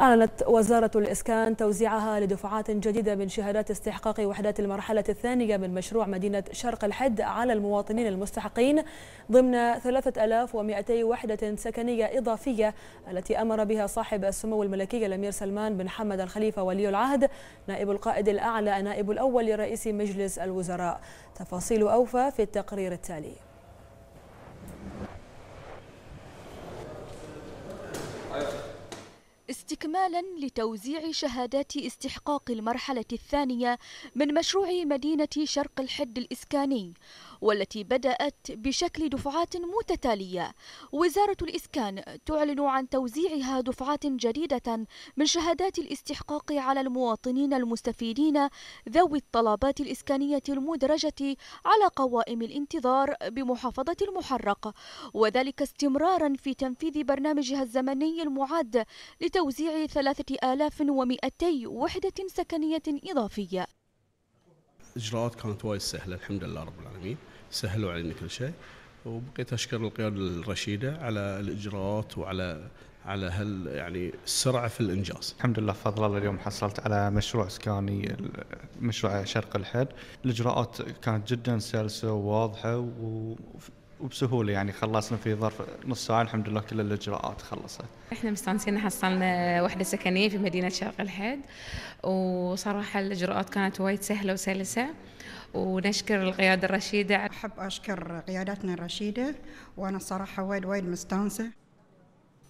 أعلنت وزارة الإسكان توزيعها لدفعات جديدة من شهادات استحقاق وحدات المرحلة الثانية من مشروع مدينة شرق الحد على المواطنين المستحقين ضمن 3200 وحدة سكنية إضافية التي أمر بها صاحب السمو الملكي الأمير سلمان بن حمد الخليفة ولي العهد نائب القائد الأعلى نائب الأول لرئيس مجلس الوزراء تفاصيل أوفى في التقرير التالي استكمالا لتوزيع شهادات استحقاق المرحلة الثانية من مشروع مدينة شرق الحد الإسكاني والتي بدأت بشكل دفعات متتالية وزارة الإسكان تعلن عن توزيعها دفعات جديدة من شهادات الاستحقاق على المواطنين المستفيدين ذوي الطلبات الإسكانية المدرجة على قوائم الانتظار بمحافظة المحرق وذلك استمرارا في تنفيذ برنامجها الزمني المعد لتوزيع 3200 وحدة سكنية إضافية الاجراءات كانت وايد سهله الحمد لله رب العالمين سهلوا علينا كل شيء وبقيت اشكر القياده الرشيده على الاجراءات وعلى على هال يعني السرعه في الانجاز. الحمد لله بفضل الله اليوم حصلت على مشروع اسكاني مشروع شرق الحد، الاجراءات كانت جدا سلسه وواضحه وبسهوله يعني خلصنا في ظرف نص ساعه الحمد لله كل الاجراءات خلصت. احنا مستانسين حصلنا وحده سكنيه في مدينه شرق الحيد وصراحه الاجراءات كانت وايد سهله وسلسه ونشكر القياده الرشيده. احب اشكر قيادتنا الرشيده وانا صراحه وايد وايد مستانسه.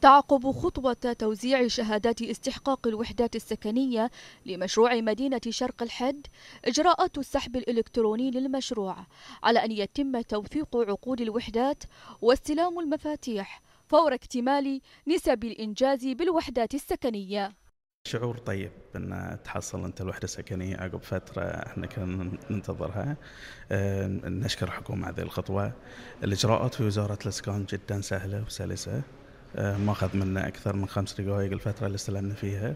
تعقب خطوة توزيع شهادات استحقاق الوحدات السكنية لمشروع مدينة شرق الحد إجراءات السحب الإلكتروني للمشروع على أن يتم توثيق عقود الوحدات واستلام المفاتيح فور اكتمال نسب الإنجاز بالوحدات السكنية شعور طيب ان تحصل انت الوحده السكنيه عقب فتره احنا كنا ننتظرها نشكر الحكومه هذه الخطوه الاجراءات في وزاره الاسكان جدا سهله وسلسه آه، ماخذ منا اكثر من خمس دقائق الفتره اللي استلمنا فيها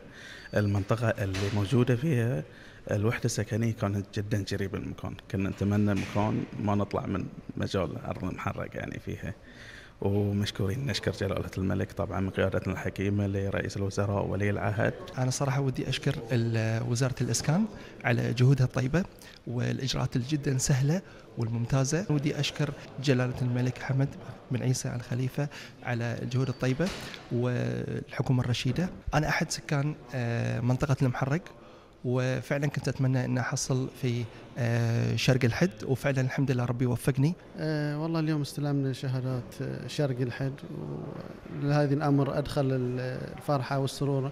المنطقه اللي موجوده فيها الوحده السكنيه كانت جدا قريبه من المكان كنا نتمنى المكان ما نطلع من مجال الارض محرق يعني فيها ومشكورين نشكر جلالة الملك طبعا من قيادتنا الحكيمة لرئيس الوزراء ولي العهد أنا صراحة ودي أشكر وزارة الإسكان على جهودها الطيبة والإجراءات الجدا سهلة والممتازة ودي أشكر جلالة الملك حمد بن عيسى الخليفة على الجهود الطيبة والحكومة الرشيدة أنا أحد سكان آه، منطقة المحرق وفعلا كنت اتمنى ان احصل في آه، شرق الحد وفعلا الحمد لله ربي وفقني أه والله اليوم استلمنا شهادات آه، شرق الحد ولهذا الامر ادخل الفرحه والسرور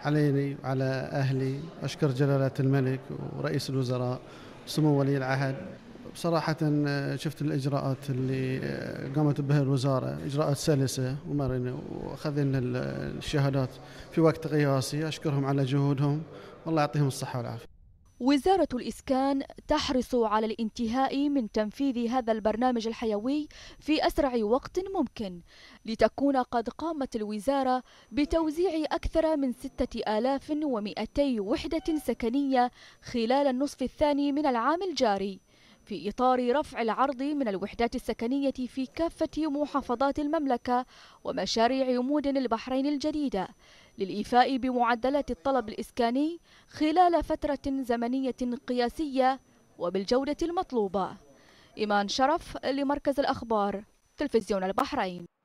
عليني وعلى اهلي اشكر جلاله الملك ورئيس الوزراء سمو ولي العهد بصراحة آه، شفت الإجراءات اللي آه، قامت بها الوزارة إجراءات سلسة ومرنة وأخذنا آه، الشهادات في وقت قياسي أشكرهم على جهودهم والله يعطيهم الصحة والعافية وزارة الإسكان تحرص على الانتهاء من تنفيذ هذا البرنامج الحيوي في أسرع وقت ممكن لتكون قد قامت الوزارة بتوزيع أكثر من 6200 وحدة سكنية خلال النصف الثاني من العام الجاري في إطار رفع العرض من الوحدات السكنية في كافة محافظات المملكة ومشاريع مدن البحرين الجديدة للإيفاء بمعدلات الطلب الإسكاني خلال فترة زمنية قياسية وبالجودة المطلوبة إيمان شرف لمركز الأخبار تلفزيون البحرين